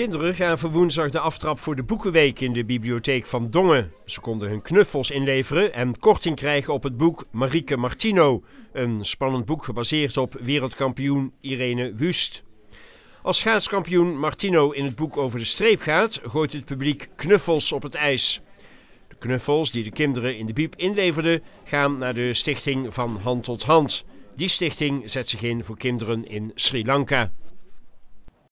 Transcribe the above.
Kinderen gaven woensdag de aftrap voor de Boekenweek in de bibliotheek van Dongen. Ze konden hun knuffels inleveren en korting krijgen op het boek Marieke Martino. Een spannend boek gebaseerd op wereldkampioen Irene Wust. Als schaatskampioen Martino in het boek over de streep gaat, gooit het publiek knuffels op het ijs. De knuffels die de kinderen in de biep inleverden, gaan naar de stichting van Hand tot Hand. Die stichting zet zich in voor kinderen in Sri Lanka.